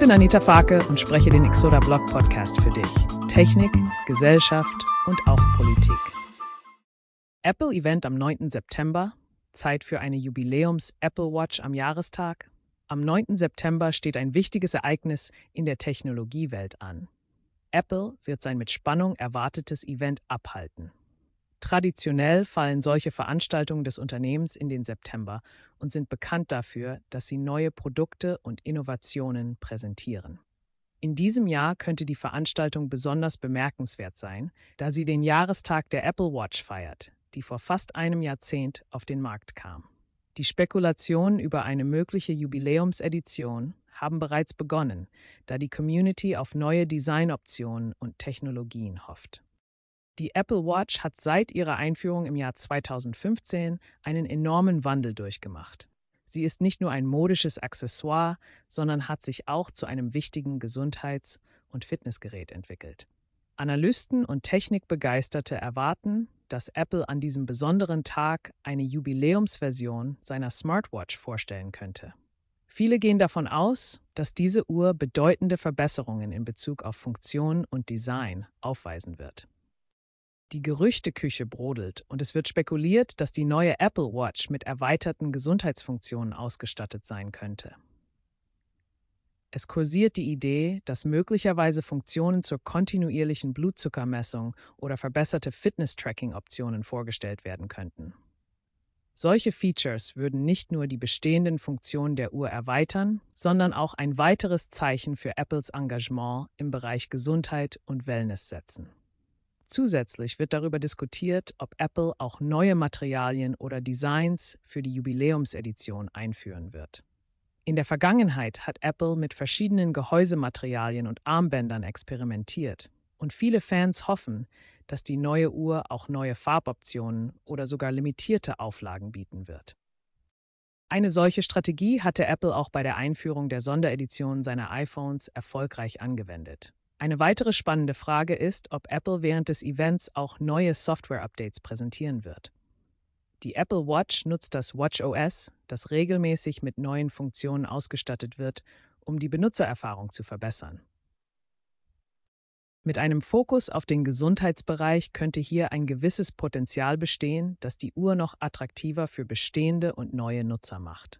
bin Anita Farke und spreche den Exoda Blog Podcast für dich. Technik, Gesellschaft und auch Politik. Apple Event am 9. September, Zeit für eine Jubiläums-Apple Watch am Jahrestag. Am 9. September steht ein wichtiges Ereignis in der Technologiewelt an. Apple wird sein mit Spannung erwartetes Event abhalten. Traditionell fallen solche Veranstaltungen des Unternehmens in den September und sind bekannt dafür, dass sie neue Produkte und Innovationen präsentieren. In diesem Jahr könnte die Veranstaltung besonders bemerkenswert sein, da sie den Jahrestag der Apple Watch feiert, die vor fast einem Jahrzehnt auf den Markt kam. Die Spekulationen über eine mögliche Jubiläumsedition haben bereits begonnen, da die Community auf neue Designoptionen und Technologien hofft. Die Apple Watch hat seit ihrer Einführung im Jahr 2015 einen enormen Wandel durchgemacht. Sie ist nicht nur ein modisches Accessoire, sondern hat sich auch zu einem wichtigen Gesundheits- und Fitnessgerät entwickelt. Analysten und Technikbegeisterte erwarten, dass Apple an diesem besonderen Tag eine Jubiläumsversion seiner Smartwatch vorstellen könnte. Viele gehen davon aus, dass diese Uhr bedeutende Verbesserungen in Bezug auf Funktion und Design aufweisen wird. Die Gerüchteküche brodelt und es wird spekuliert, dass die neue Apple Watch mit erweiterten Gesundheitsfunktionen ausgestattet sein könnte. Es kursiert die Idee, dass möglicherweise Funktionen zur kontinuierlichen Blutzuckermessung oder verbesserte Fitness-Tracking-Optionen vorgestellt werden könnten. Solche Features würden nicht nur die bestehenden Funktionen der Uhr erweitern, sondern auch ein weiteres Zeichen für Apples Engagement im Bereich Gesundheit und Wellness setzen. Zusätzlich wird darüber diskutiert, ob Apple auch neue Materialien oder Designs für die Jubiläumsedition einführen wird. In der Vergangenheit hat Apple mit verschiedenen Gehäusematerialien und Armbändern experimentiert und viele Fans hoffen, dass die neue Uhr auch neue Farboptionen oder sogar limitierte Auflagen bieten wird. Eine solche Strategie hatte Apple auch bei der Einführung der Sonderedition seiner iPhones erfolgreich angewendet. Eine weitere spannende Frage ist, ob Apple während des Events auch neue Software-Updates präsentieren wird. Die Apple Watch nutzt das Watch OS, das regelmäßig mit neuen Funktionen ausgestattet wird, um die Benutzererfahrung zu verbessern. Mit einem Fokus auf den Gesundheitsbereich könnte hier ein gewisses Potenzial bestehen, das die Uhr noch attraktiver für bestehende und neue Nutzer macht.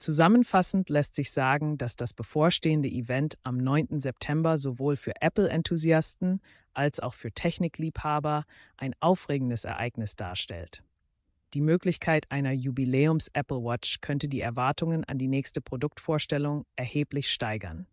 Zusammenfassend lässt sich sagen, dass das bevorstehende Event am 9. September sowohl für Apple-Enthusiasten als auch für Technikliebhaber ein aufregendes Ereignis darstellt. Die Möglichkeit einer Jubiläums-Apple Watch könnte die Erwartungen an die nächste Produktvorstellung erheblich steigern.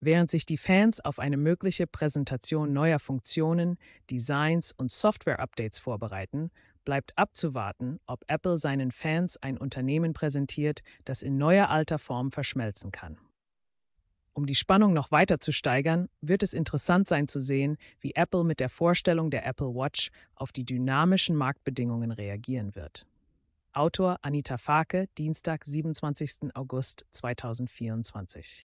Während sich die Fans auf eine mögliche Präsentation neuer Funktionen, Designs und Software-Updates vorbereiten, bleibt abzuwarten, ob Apple seinen Fans ein Unternehmen präsentiert, das in neuer alter Form verschmelzen kann. Um die Spannung noch weiter zu steigern, wird es interessant sein zu sehen, wie Apple mit der Vorstellung der Apple Watch auf die dynamischen Marktbedingungen reagieren wird. Autor Anita Fake, Dienstag, 27. August 2024